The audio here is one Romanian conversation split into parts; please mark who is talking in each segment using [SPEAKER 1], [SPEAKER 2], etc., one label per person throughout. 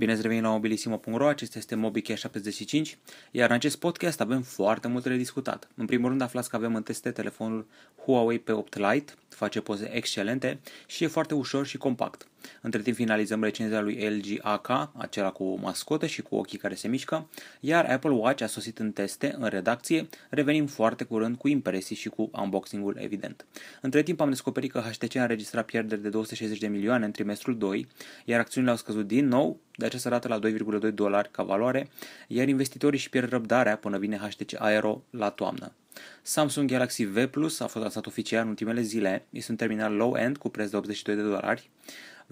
[SPEAKER 1] Bine ați revenit la mobilisimo.ro, acesta este MobiCare 75, iar în acest podcast avem foarte multe de discutat. În primul rând aflați că avem în teste telefonul Huawei P8 Lite, face poze excelente și e foarte ușor și compact. Între timp finalizăm recenzia lui LG AK, acela cu mascotă și cu ochii care se mișcă, iar Apple Watch a sosit în teste, în redacție, revenim foarte curând cu impresii și cu unboxing-ul evident. Între timp am descoperit că HTC a înregistrat pierderi de 260 de milioane în trimestrul 2, iar acțiunile au scăzut din nou, de această dată la 2,2 dolari ca valoare, iar investitorii își pierd răbdarea până vine HTC Aero la toamnă. Samsung Galaxy V Plus a fost lansat oficial în ultimele zile. Este un terminal low-end cu preț de 82 de dolari.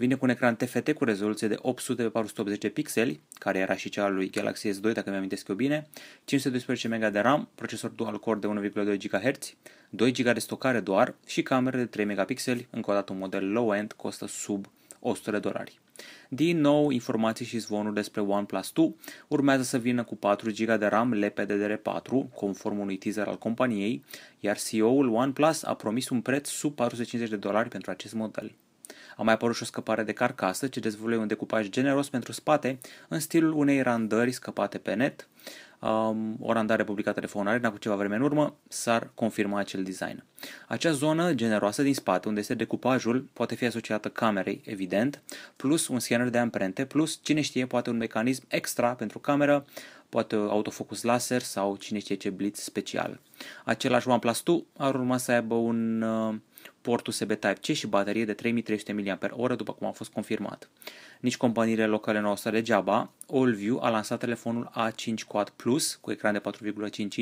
[SPEAKER 1] Vine cu un ecran TFT cu rezoluție de 800 pe 480 pixeli, care era și cea al lui Galaxy S2, dacă mi-am eu bine, 512 MB de RAM, procesor dual core de 1,2 GHz, 2 GB de stocare doar și cameră de 3 megapixeli, încă o dată un model low-end, costă sub 100 de dolari. Din nou, informații și zvonuri despre OnePlus 2 urmează să vină cu 4 GB de RAM lpddr DDR4, conform unui teaser al companiei, iar CEO-ul OnePlus a promis un preț sub 450 de dolari pentru acest model. A mai apărut și o scăpare de carcasă ce dezvăluie un decupaj generos pentru spate în stilul unei randări scăpate pe net. Um, o randare publicată de Fonarena cu ceva vreme în urmă s-ar confirma acel design. Acea zonă generoasă din spate, unde este decupajul, poate fi asociată camerei, evident, plus un scanner de amprente, plus, cine știe, poate un mecanism extra pentru cameră, poate autofocus laser sau cine știe ce blitz special. Același OnePlus 2 ar urma să aibă un, uh, port USB Type-C și baterie de 3300 mAh, după cum a fost confirmat. Nici companiile locale nu au să degeaba. AllView a lansat telefonul A5 Quad Plus cu ecran de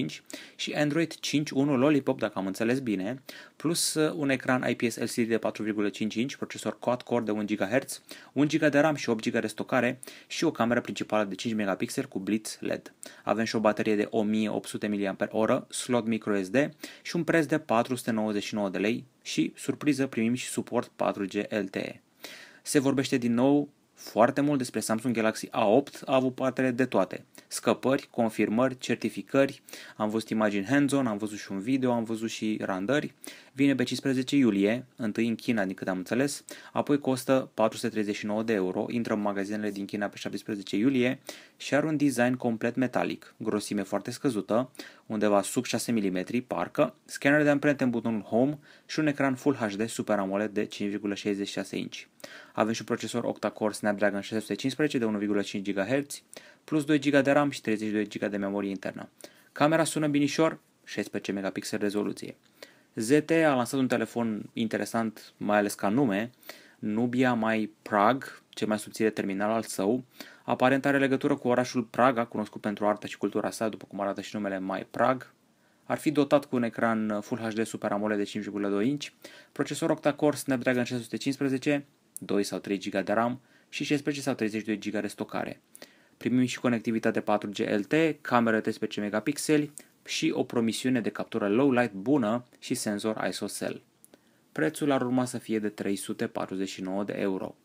[SPEAKER 1] 4,55 și Android 5.1 Lollipop, dacă am înțeles bine, plus uh, un ecran IPS LCD de 4,55, procesor quad-core de 1 GHz, 1 GB de RAM și 8 GB de stocare și o cameră principală de 5 MP cu blitz LED. Avem și o baterie de 1800 mAh, slot microSD și un preț de 499 de lei și surpriză, primim și suport 4G LTE. Se vorbește din nou foarte mult despre Samsung Galaxy A8, a avut parte de toate. Scăpări, confirmări, certificări, am văzut imagini hands-on, am văzut și un video, am văzut și randări. Vine pe 15 iulie, întâi în China din câte am înțeles, apoi costă 439 de euro, intră în magazinele din China pe 17 iulie și are un design complet metalic, grosime foarte scăzută, undeva sub 6 mm, parcă, scanner de amprente în butonul Home și un ecran Full HD Super AMOLED de 5,66 inch. Avem și un procesor octa-core Snapdragon 615 de 1,5 GHz, plus 2 GB de RAM și 32 GB de memorie internă. Camera sună binișor, 16 megapixel rezoluție. ZTE a lansat un telefon interesant, mai ales ca nume, Nubia Mai Prag, cel mai subțire terminal al său. Aparent are legătură cu orașul Praga, cunoscut pentru arta și cultura sa, după cum arată și numele Mai Prag. Ar fi dotat cu un ecran Full HD Super AMOLED de 5,2 inch, procesor octa-core Snapdragon 615, 2 sau 3 GB de RAM și 16 sau 32 GB de stocare. Primim și conectivitate 4G LTE, cameră 13 megapixeli și o promisiune de captură low light bună și senzor ISOCELL. Prețul ar urma să fie de 349 de euro.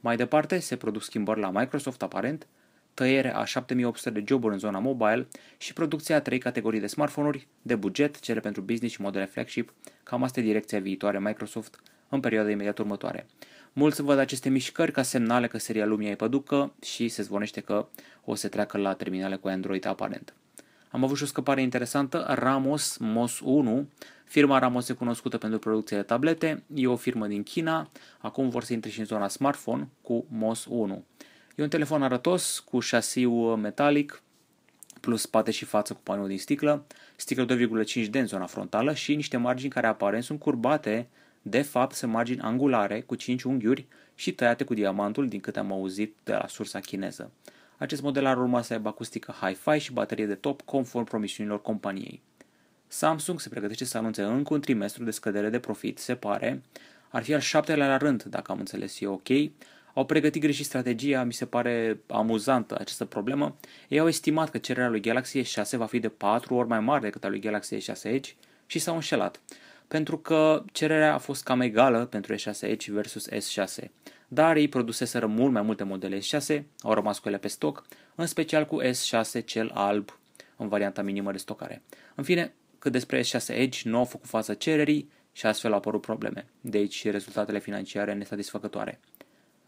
[SPEAKER 1] Mai departe, se produc schimbări la Microsoft aparent, tăiere a 7800 de joburi în zona mobile și producția a trei categorii de smartphone-uri, de buget, cele pentru business și modele flagship, cam asta e direcția viitoare Microsoft în perioada imediat următoare. Mulți văd aceste mișcări ca semnale că seria Lumia e păducă și se zvonește că o să treacă la terminale cu Android aparent. Am avut și o scăpare interesantă, Ramos MOS 1. Firma Ramos e cunoscută pentru producția de tablete, e o firmă din China, acum vor să intre și în zona smartphone cu MOS 1. E un telefon arătos cu șasiu metalic, plus spate și față cu panou din sticlă, sticlă 2,5D în zona frontală și niște margini care aparent sunt curbate de fapt, sunt margini angulare cu 5 unghiuri și tăiate cu diamantul, din câte am auzit de la sursa chineză. Acest model ar urma să aibă acustică hi-fi și baterie de top conform promisiunilor companiei. Samsung se pregătește să anunțe încă un trimestru de scădere de profit, se pare. Ar fi al șaptelea la rând, dacă am înțeles eu ok. Au pregătit greșit strategia, mi se pare amuzantă această problemă. Ei au estimat că cererea lui Galaxy S6 va fi de 4 ori mai mare decât a lui Galaxy S6 Edge și s-au înșelat pentru că cererea a fost cam egală pentru s 6 Edge versus S6, dar ei produseseră mult mai multe modele S6, au rămas cu ele pe stoc, în special cu S6 cel alb în varianta minimă de stocare. În fine, cât despre S6 Edge, nu au făcut față cererii și astfel au apărut probleme, deci rezultatele financiare nesatisfăcătoare.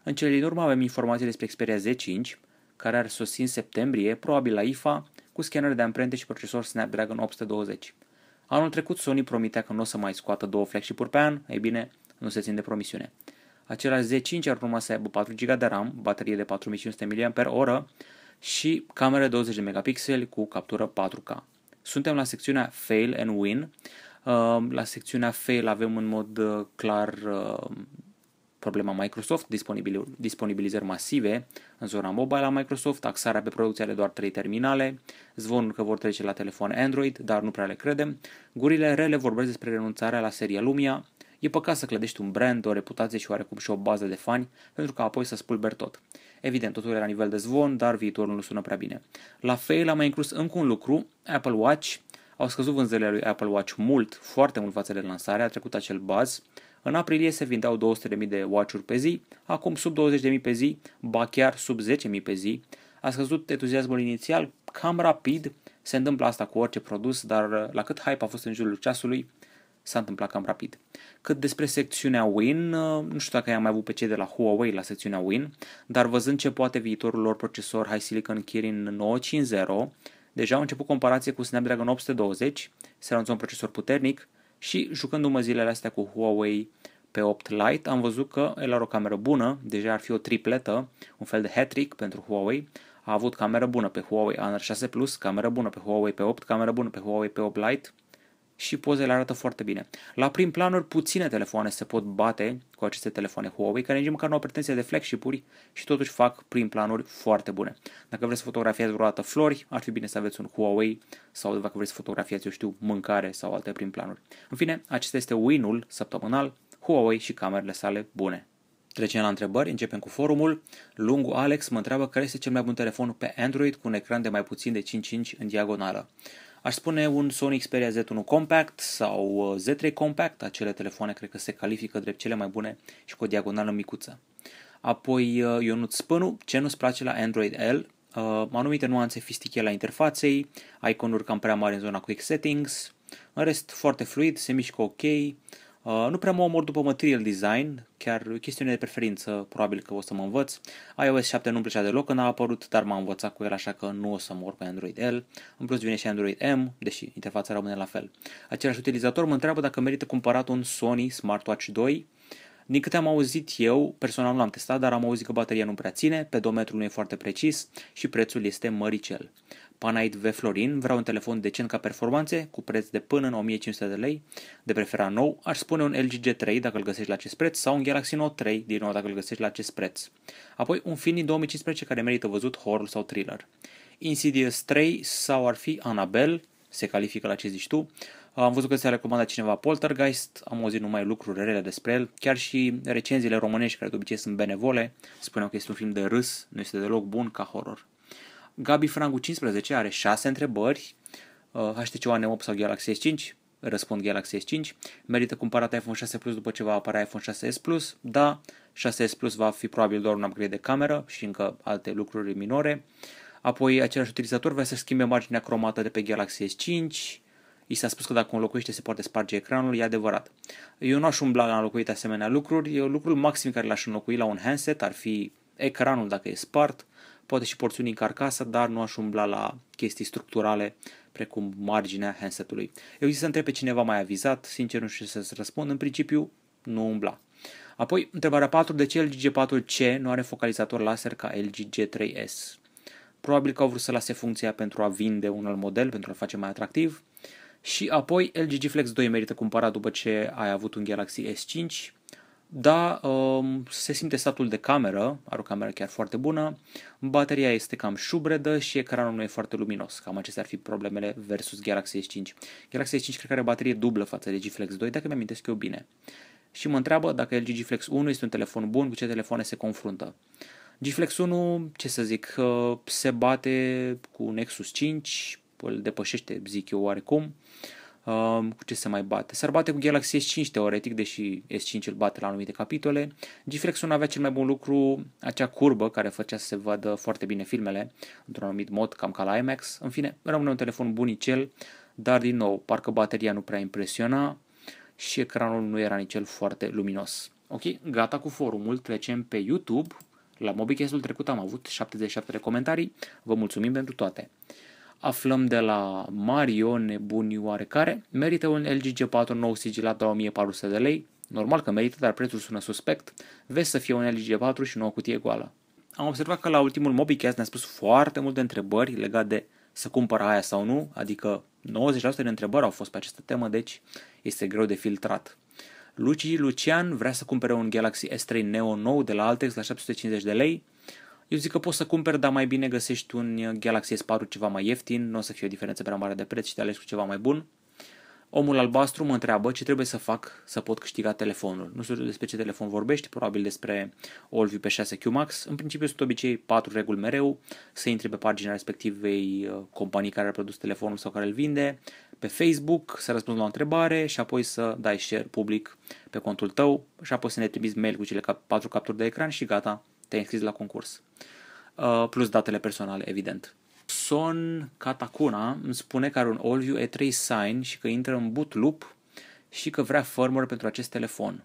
[SPEAKER 1] În cele din urmă avem informații despre Xperia Z5, care ar sosi în septembrie, probabil la IFA, cu scanere de amprente și procesor Snapdragon 820. Anul trecut Sony promitea că nu o să mai scoată două flagship-uri pe an, ei bine, nu se țin de promisiune. Același Z5 ar urma să aibă 4 GB de RAM, baterie de 4500 mAh și camere 20 de megapixeli cu captură 4K. Suntem la secțiunea Fail and Win. Uh, la secțiunea Fail avem în mod uh, clar uh, Problema Microsoft, disponibilizări masive în zona mobile a Microsoft, axarea pe producția de doar 3 terminale, zvonul că vor trece la telefon Android, dar nu prea le credem, gurile rele vorbesc despre renunțarea la seria Lumia, E păcat să clădești un brand, o reputație și oarecum și o bază de fani, pentru că apoi să spulber tot. Evident, totul e la nivel de zvon, dar viitorul nu sună prea bine. La fail am mai inclus încă un lucru, Apple Watch. Au scăzut vânzările lui Apple Watch mult, foarte mult față de lansare, a trecut acel buzz în aprilie se vindeau 200.000 de watch-uri pe zi, acum sub 20.000 pe zi, ba chiar sub 10.000 pe zi. A scăzut entuziasmul inițial cam rapid, se întâmplă asta cu orice produs, dar uh, la cât hype a fost în jurul ceasului, s-a întâmplat cam rapid. Cât despre secțiunea Win, uh, nu știu dacă i-am mai avut pe cei de la Huawei la secțiunea Win, dar văzând ce poate viitorul lor procesor High Silicon Kirin 950, deja au început comparație cu Snapdragon 820, se anunță un procesor puternic, și jucându-mă zilele astea cu Huawei pe 8 Lite, am văzut că el are o cameră bună, deja ar fi o tripletă, un fel de hat-trick pentru Huawei. A avut cameră bună pe Huawei Honor 6 Plus, cameră bună pe Huawei pe 8 cameră bună pe Huawei pe 8 Lite, și pozele arată foarte bine. La prim planuri, puține telefoane se pot bate cu aceste telefoane Huawei, care nici măcar nu au pretenție de flagship-uri și totuși fac prim planuri foarte bune. Dacă vreți să fotografiați vreodată flori, ar fi bine să aveți un Huawei sau dacă vreți să fotografiați, eu știu, mâncare sau alte prim planuri. În fine, acesta este win-ul săptămânal, Huawei și camerele sale bune. Trecem la întrebări, începem cu forumul. Lungu Alex mă întreabă care este cel mai bun telefon pe Android cu un ecran de mai puțin de 5.5 în diagonală. Aș spune un Sony Xperia Z1 Compact sau uh, Z3 Compact, acele telefoane cred că se califică drept cele mai bune și cu o diagonală micuță. Apoi uh, Ionut Spânu, ce nu-ți place la Android L, uh, anumite nuanțe fistiche la interfaței, iconuri cam prea mari în zona Quick Settings, în rest foarte fluid, se mișcă ok, Uh, nu prea mă omor după material design, chiar chestiune de preferință, probabil că o să mă învăț. iOS 7 nu-mi plăcea deloc când a apărut, dar m-am învățat cu el, așa că nu o să mor pe Android L. În plus vine și Android M, deși interfața rămâne la fel. Același utilizator mă întreabă dacă merită cumpărat un Sony Smartwatch 2. Din câte am auzit eu, personal nu l-am testat, dar am auzit că bateria nu prea ține, pedometrul nu e foarte precis și prețul este măricel. Panait V Florin, vreau un telefon decent ca performanțe, cu preț de până în 1500 de lei, de preferat nou, aș spune un LG G3 dacă îl găsești la acest preț sau un Galaxy Note 3 din nou dacă îl găsești la acest preț. Apoi un film din 2015 care merită văzut horror sau thriller. Insidious 3 sau ar fi Annabelle, se califică la ce zici tu. Am văzut că ți-a recomandat cineva Poltergeist, am auzit numai lucruri rele despre el, chiar și recenziile românești care de obicei sunt benevole, spuneau că este un film de râs, nu este deloc bun ca horror. Gabi Frangu 15 are 6 întrebări, HTC uh, One 8 sau Galaxy S5, răspund Galaxy S5, merită cumpărat iPhone 6 Plus după ce va apărea iPhone 6s Plus, da, 6s Plus va fi probabil doar un upgrade de cameră și încă alte lucruri minore, apoi același utilizator vrea să schimbe marginea cromată de pe Galaxy S5, I s-a spus că dacă înlocuiește se poate sparge ecranul, e adevărat. Eu nu aș umbla la înlocuit asemenea lucruri, lucrul maxim care l-aș înlocui la un handset ar fi ecranul dacă e spart, poate și porțiuni în carcasă, dar nu aș umbla la chestii structurale precum marginea handsetului. Eu zis să întreb pe cineva mai avizat, sincer nu știu să-ți răspund, în principiu nu umbla. Apoi, întrebarea 4, de ce LG G4C nu are focalizator laser ca LG G3S? Probabil că au vrut să lase funcția pentru a vinde un alt model, pentru a-l face mai atractiv. Și apoi, LG G Flex 2 merită cumpărat după ce ai avut un Galaxy S5 da, um, se simte statul de cameră, are o cameră chiar foarte bună, bateria este cam șubredă și ecranul nu e foarte luminos. Cam acestea ar fi problemele versus Galaxy S5. Galaxy S5 cred că are baterie dublă față de G Flex 2, dacă mi-am eu bine. Și mă întreabă dacă LG G Flex 1 este un telefon bun, cu ce telefoane se confruntă. G Flex 1, ce să zic, uh, se bate cu Nexus 5, îl depășește, zic eu oarecum. Um, cu ce se mai bate? S-ar bate cu Galaxy S5 teoretic, deși S5 îl bate la anumite capitole. Giflex 1 avea cel mai bun lucru, acea curbă care făcea să se vadă foarte bine filmele, într-un anumit mod, cam ca la IMAX. În fine, rămâne un telefon bunicel, dar din nou, parcă bateria nu prea impresiona și ecranul nu era nici el foarte luminos. Ok, gata cu forumul, trecem pe YouTube. La Mobicast-ul trecut am avut 77 de comentarii, vă mulțumim pentru toate aflăm de la Mario, nebuni oarecare, merită un LG G4 nou sigilat la 1400 de lei, normal că merită, dar prețul sună suspect, vezi să fie un LG G4 și nu o cutie goală. Am observat că la ultimul MobiCast ne-a spus foarte multe întrebări legate de să cumpără aia sau nu, adică 90% de întrebări au fost pe această temă, deci este greu de filtrat. Luci Lucian vrea să cumpere un Galaxy S3 Neo nou de la Altex la 750 de lei, eu zic că poți să cumperi, dar mai bine găsești un uh, Galaxy S4 ceva mai ieftin, nu o să fie o diferență prea mare de preț și te alegi cu ceva mai bun. Omul albastru mă întreabă ce trebuie să fac să pot câștiga telefonul. Nu știu despre ce telefon vorbești, probabil despre Olvi pe 6 Q Max. În principiu sunt obicei patru reguli mereu, să intri pe pagina respectivei uh, companii care a produs telefonul sau care îl vinde, pe Facebook, să răspunzi la o întrebare și apoi să dai share public pe contul tău și apoi să ne trimiți mail cu cele patru capturi de ecran și gata, te-ai înscris la concurs. Uh, plus datele personale, evident. Son Katakuna îmi spune că are un AllView E3 Sign și că intră în boot loop și că vrea firmware pentru acest telefon.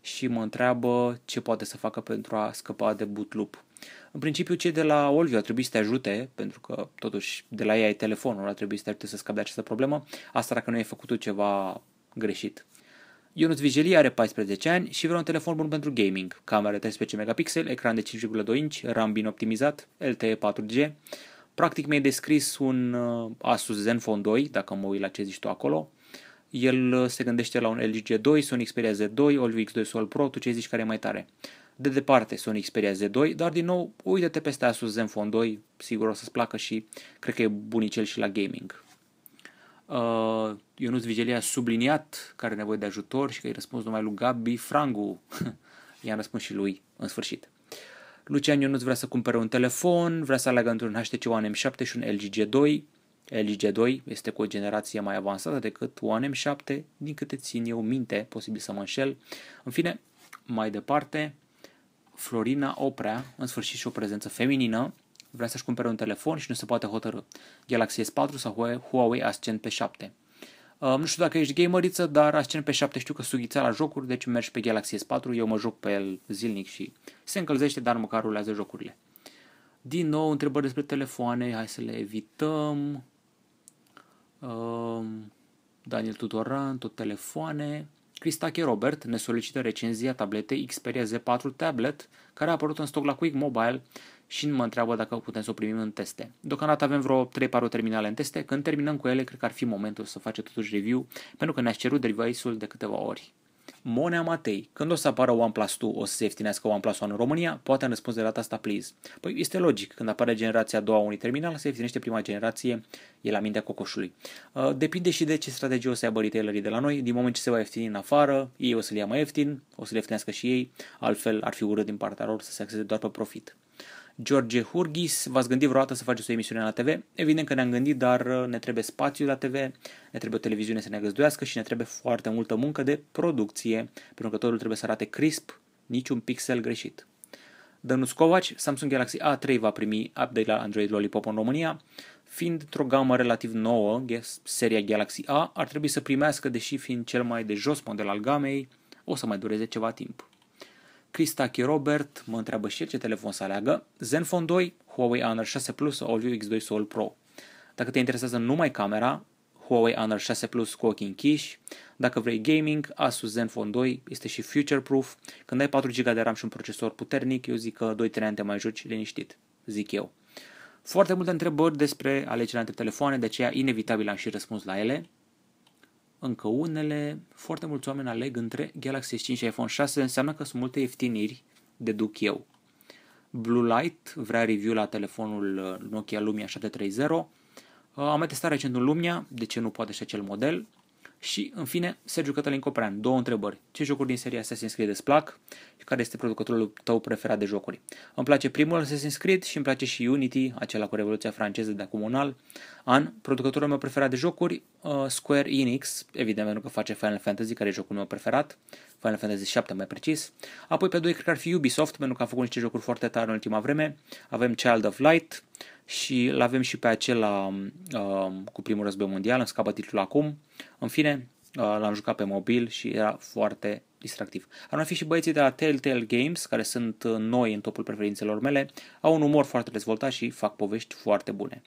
[SPEAKER 1] Și mă întreabă ce poate să facă pentru a scăpa de boot loop. În principiu, cei de la Olvio ar trebui să te ajute, pentru că totuși de la ei ai telefonul, ar trebui să te ajute să scapi de această problemă, asta dacă nu ai făcut ceva greșit. Ionut Vigelie are 14 ani și vrea un telefon bun pentru gaming, Camera 13 megapixel, ecran de 5,2 inch, RAM bine optimizat, LTE 4G. Practic mi-ai descris un uh, Asus Zenfone 2, dacă mă uit la ce zici tu acolo. El uh, se gândește la un LG G2, Sony Xperia Z2, Olvi X2 Sol Pro, tu ce zici care e mai tare? De departe Sony Xperia Z2, dar din nou uite-te peste Asus Zenfone 2, sigur o să-ți placă și cred că e bunicel și la gaming. Uh, Ionuț Vigelia a subliniat care are nevoie de ajutor și că i-a răspuns numai lui Gabi Frangu. I-a răspuns și lui în sfârșit. Lucian Ionuț vrea să cumpere un telefon, vrea să aleagă într un HTC One M7 și un LG G2. LG G2 este cu o generație mai avansată decât One M7, din câte țin eu minte, posibil să mă înșel. În fine, mai departe, Florina Oprea, în sfârșit și o prezență feminină, vrea să-și cumpere un telefon și nu se poate hotărâ. Galaxy S4 sau Huawei Ascend P7. Uh, nu știu dacă ești gameriță, dar Ascend P7 știu că sughița la jocuri, deci mergi pe Galaxy S4, eu mă joc pe el zilnic și se încălzește, dar măcar rulează jocurile. Din nou, întrebări despre telefoane, hai să le evităm. Um, Daniel Tudoran, tot telefoane. Cristache Robert ne solicită recenzia tabletei Xperia Z4 Tablet, care a apărut în stoc la Quick Mobile și mă întreabă dacă putem să o primim în teste. Deocamdată avem vreo 3 4 terminale în teste. Când terminăm cu ele, cred că ar fi momentul să facem totuși review, pentru că ne aș cerut device-ul de câteva ori. Monea Matei, când o să apară OnePlus 2, o să se ieftinească OnePlus 1 în România? Poate am răspuns de data asta, please. Păi este logic, când apare generația a doua unui terminal, se ieftinește prima generație, e la mintea cocoșului. Uh, depinde și de ce strategie o să aibă retailerii de la noi, din moment ce se va ieftini în afară, ei o să l ia mai ieftin, o să le ieftinească și ei, altfel ar fi urât din partea lor să se axeze doar pe profit. George Hurghis, v-ați gândit vreodată să faceți o emisiune la TV? Evident că ne-am gândit, dar uh, ne trebuie spațiu la TV, ne trebuie o televiziune să ne găzduiască și ne trebuie foarte multă muncă de producție, pentru că totul trebuie să arate crisp, niciun pixel greșit. Dănuț Covaci, Samsung Galaxy A3 va primi update la Android Lollipop în România, fiind într-o gamă relativ nouă, seria Galaxy A ar trebui să primească, deși fiind cel mai de jos model al gamei, o să mai dureze ceva timp. Chris Robert mă întreabă și el ce telefon să aleagă, Zenfone 2, Huawei Honor 6 Plus sau Allview X2 Soul Pro. Dacă te interesează numai camera, Huawei Honor 6 Plus cu ochii închiși, dacă vrei gaming, Asus Zenfone 2 este și future-proof, când ai 4 GB de RAM și un procesor puternic, eu zic că 2-3 ani te mai joci liniștit, zic eu. Foarte multe întrebări despre alegerea între telefoane, de aceea inevitabil am și răspuns la ele, încă unele, foarte mulți oameni aleg între Galaxy S5 și iPhone 6, înseamnă că sunt multe ieftiniri, deduc eu. Blue Light vrea review la telefonul uh, Nokia Lumia 730, uh, am mai testat recent un Lumia, de ce nu poate și acel model, și, în fine, Sergiu Cătălin Coprean, două întrebări. Ce jocuri din seria Assassin's Creed îți plac? Și care este producătorul tău preferat de jocuri? Îmi place primul Assassin's Creed și îmi place și Unity, acela cu Revoluția franceză de acum un an. An, producătorul meu preferat de jocuri, uh, Square Enix, evident pentru că face Final Fantasy, care e jocul meu preferat, Final Fantasy 7 mai precis. Apoi pe doi cred că ar fi Ubisoft, pentru că a făcut niște jocuri foarte tare în ultima vreme. Avem Child of Light și l-avem și pe acela uh, cu primul război mondial, îmi scapă titlul acum. În fine, uh, l-am jucat pe mobil și era foarte distractiv. Ar mai fi și băieții de la Telltale Games, care sunt uh, noi în topul preferințelor mele, au un umor foarte dezvoltat și fac povești foarte bune.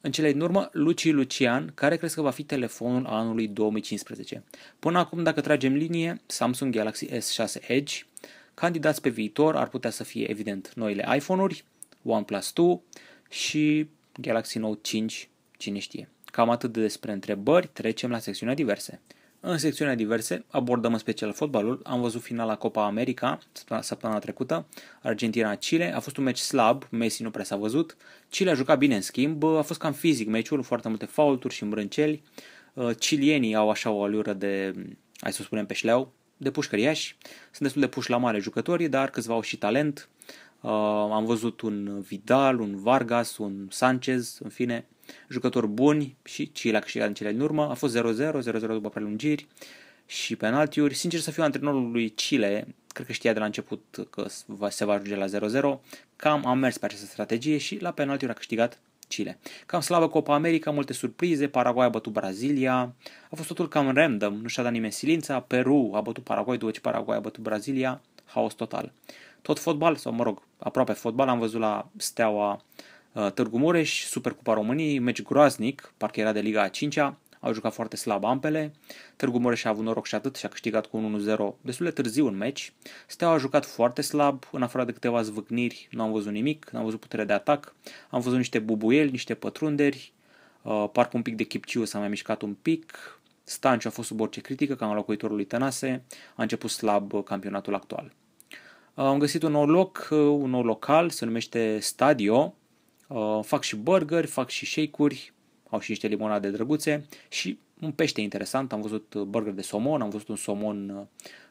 [SPEAKER 1] În cele din urmă, Luci Lucian, care crezi că va fi telefonul anului 2015. Până acum, dacă tragem linie, Samsung Galaxy S6 Edge, candidați pe viitor ar putea să fie evident noile iPhone-uri, OnePlus 2 și Galaxy Note 5, cine știe. Cam atât de despre întrebări, trecem la secțiunea diverse. În secțiunea diverse abordăm în special fotbalul, am văzut finala Copa America săptămâna trecută, Argentina-Chile, a fost un meci slab, Messi nu prea s-a văzut, Chile a jucat bine în schimb, a fost cam fizic meciul, foarte multe faulturi și îmbrânceli, uh, chilienii au așa o alură de, hai să spunem pe șleau, de pușcăriași, sunt destul de puși la mare jucători, dar câțiva au și talent, Uh, am văzut un Vidal, un Vargas, un Sanchez, în fine, jucători buni și Chile a câștigat în cele din urmă. A fost 0-0, 0-0 după prelungiri și penaltiuri. Sincer să fiu, antrenorul lui Chile, cred că știa de la început că se va ajunge la 0-0, cam am mers pe această strategie și la penaltiuri a câștigat Chile. Cam slavă Copa America, multe surprize, Paraguay a bătut Brazilia, a fost totul cam random, nu și-a dat nimeni silința, Peru a bătut Paraguay după ce Paraguay a bătut Brazilia, haos total tot fotbal, sau mă rog, aproape fotbal, am văzut la Steaua uh, Târgu Mureș, Supercupa României, meci groaznic, parcă era de Liga a 5-a, au jucat foarte slab ambele, Târgu Mureș a avut noroc și atât și a câștigat cu 1-0 destul de târziu în meci, Steaua a jucat foarte slab, în afară de câteva zvâcniri nu am văzut nimic, nu am văzut putere de atac, am văzut niște bubuieli, niște pătrunderi, Parc uh, parcă un pic de Chipciu s-a mai mișcat un pic, Stanciu a fost sub orice critică ca înlocuitorul lui Tănase, a început slab uh, campionatul actual. Uh, am găsit un nou loc, uh, un nou local, se numește Stadio. Uh, fac și burgeri, fac și shake-uri, au și niște limonade drăguțe și un pește interesant. Am văzut burger de somon, am văzut un somon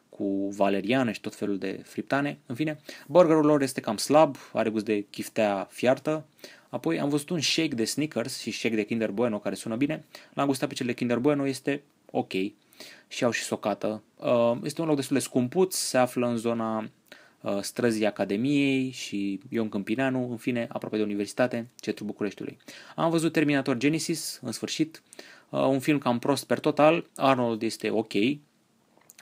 [SPEAKER 1] cu valeriană și tot felul de friptane. În fine, burgerul lor este cam slab, are gust de chiftea fiartă. Apoi am văzut un shake de Snickers și shake de Kinder Bueno care sună bine. L-am gustat pe cel de Kinder Bueno, este ok. Și au și socată. Este un loc destul de scumpuț, se află în zona Uh, străzii Academiei și Ion Câmpinanu, în fine, aproape de Universitate, centrul Bucureștiului. Am văzut Terminator Genesis, în sfârșit, uh, un film cam prost per total, Arnold este ok,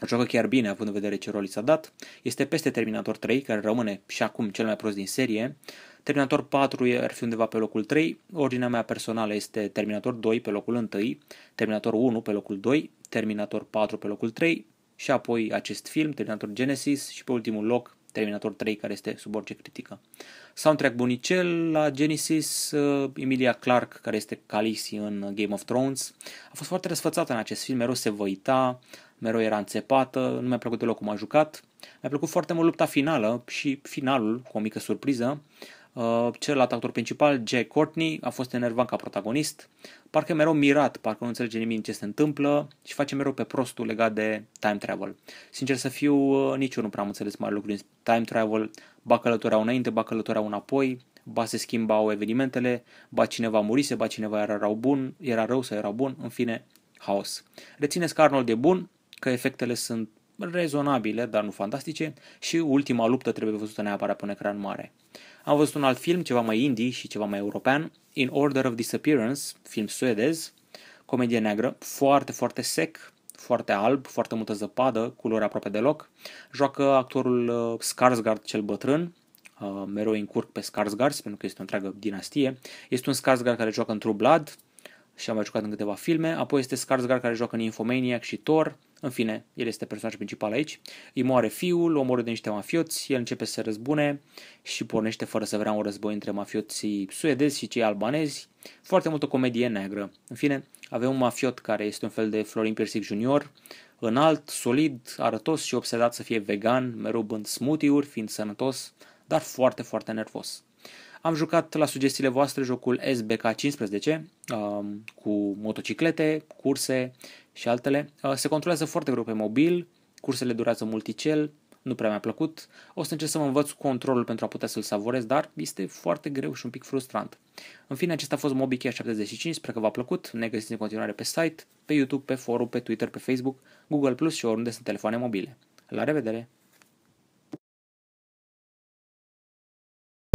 [SPEAKER 1] joacă chiar bine având în vedere ce rol i s-a dat, este peste Terminator 3, care rămâne și acum cel mai prost din serie, Terminator 4 ar fi undeva pe locul 3, ordinea mea personală este Terminator 2 pe locul 1, Terminator 1 pe locul 2, Terminator 4 pe locul 3 și apoi acest film, Terminator Genesis și pe ultimul loc Terminator 3, care este sub orice critică. Soundtrack bunicel la Genesis, uh, Emilia Clark, care este Calisi în Game of Thrones, a fost foarte răsfățată în acest film, mereu se văita, mereu era înțepată, nu mi-a plăcut deloc cum a jucat. Mi-a plăcut foarte mult lupta finală și finalul, cu o mică surpriză, Uh, celălalt actor principal, Jack Courtney, a fost enervant ca protagonist. Parcă mereu mirat, parcă nu înțelege nimic ce se întâmplă și face mereu pe prostul legat de time travel. Sincer să fiu, uh, nici eu nu prea am înțeles mare lucru din time travel. Ba călătorea înainte, ba călătorea înapoi, ba se schimbau evenimentele, ba cineva murise, ba cineva era rău, bun, era rău sau era bun, în fine, haos. Rețineți că Arnold e bun, că efectele sunt rezonabile, dar nu fantastice, și ultima luptă trebuie văzută neapărat pe un ecran mare. Am văzut un alt film, ceva mai indie și ceva mai european, In Order of Disappearance, film suedez, comedie neagră, foarte, foarte sec, foarte alb, foarte multă zăpadă, culori aproape deloc. Joacă actorul uh, Skarsgård cel bătrân, Uh, mereu încurc pe Skarsgård, pentru că este o întreagă dinastie. Este un Skarsgård care joacă în True Blood și a mai jucat în câteva filme. Apoi este Skarsgård care joacă în Infomaniac și Thor. În fine, el este personajul principal aici. Îi moare fiul, omorât de niște mafioți, el începe să răzbune și pornește fără să vrea un război între mafioții suedezi și cei albanezi. Foarte multă comedie neagră. În fine, avem un mafiot care este un fel de Florin Piersic Junior, înalt, solid, arătos și obsedat să fie vegan, mereu bând smoothie-uri, fiind sănătos, dar foarte, foarte nervos. Am jucat la sugestiile voastre jocul SBK 15 um, cu motociclete, curse și altele. Uh, se controlează foarte greu pe mobil, cursele durează multicel, nu prea mi-a plăcut. O să încerc să mă învăț cu controlul pentru a putea să-l savorez, dar este foarte greu și un pic frustrant. În fine, acesta a fost MobiKea 75, sper că v-a plăcut. Ne găsiți în continuare pe site, pe YouTube, pe forum, pe Twitter, pe Facebook, Google Plus și oriunde sunt telefoane mobile. La revedere!